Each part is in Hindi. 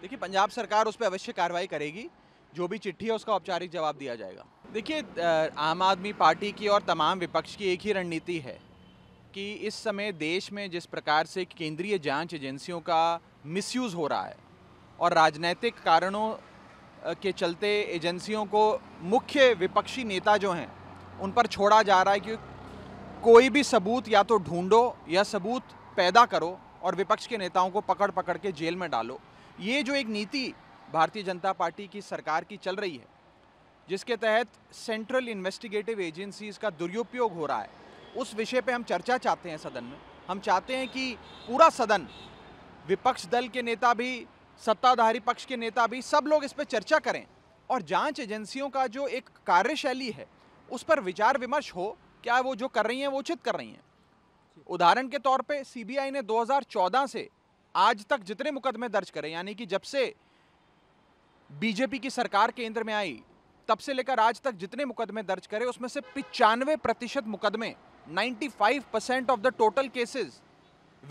देखिए पंजाब सरकार उस पर अवश्य कार्रवाई करेगी जो भी चिट्ठी है उसका औपचारिक जवाब दिया जाएगा देखिए आम आदमी पार्टी की और तमाम विपक्ष की एक ही रणनीति है कि इस समय देश में जिस प्रकार से केंद्रीय जांच एजेंसियों का मिसयूज़ हो रहा है और राजनैतिक कारणों के चलते एजेंसियों को मुख्य विपक्षी नेता जो हैं उन पर छोड़ा जा रहा है कि कोई भी सबूत या तो ढूंढो या सबूत पैदा करो और विपक्ष के नेताओं को पकड़ पकड़ के जेल में डालो ये जो एक नीति भारतीय जनता पार्टी की सरकार की चल रही है जिसके तहत सेंट्रल इन्वेस्टिगेटिव एजेंसीज़ का दुरुपयोग हो रहा है उस विषय पे हम चर्चा चाहते हैं सदन में हम चाहते हैं कि पूरा सदन विपक्ष दल के नेता भी सत्ताधारी पक्ष के नेता भी सब लोग इस पर चर्चा करें और जांच एजेंसियों का जो एक कार्यशैली है उस पर विचार विमर्श हो क्या वो जो कर रही हैं वो उचित कर रही हैं उदाहरण के तौर पे सीबीआई ने 2014 से आज तक जितने मुकदमे दर्ज करें यानी कि जब से बीजेपी की सरकार केंद्र में आई तब से लेकर आज तक जितने मुकदमे दर्ज करें उसमें से पिचानवे प्रतिशत मुकदमे 95 percent of the total cases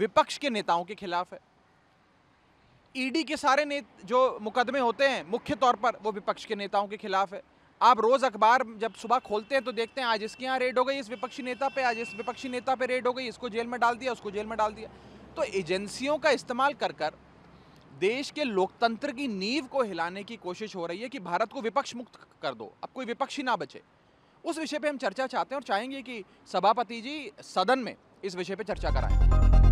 विपक्ष के नेताओं के खिलाफ है ईडी e के सारे ने जो मुकदमे होते हैं मुख्य तौर पर वो विपक्ष के नेताओं के खिलाफ है आप रोज़ अखबार जब सुबह खोलते हैं तो देखते हैं आज इसके यहाँ रेड हो गई इस विपक्षी नेता पे आज इस विपक्षी नेता पे रेड हो गई इसको जेल में डाल दिया उसको जेल में डाल दिया तो एजेंसियों का इस्तेमाल कर कर देश के लोकतंत्र की नींव को हिलाने की कोशिश हो रही है कि भारत को विपक्ष मुक्त कर दो अब कोई विपक्ष ही ना बचे उस विषय पे हम चर्चा चाहते हैं और चाहेंगे कि सभापति जी सदन में इस विषय पे चर्चा कराएं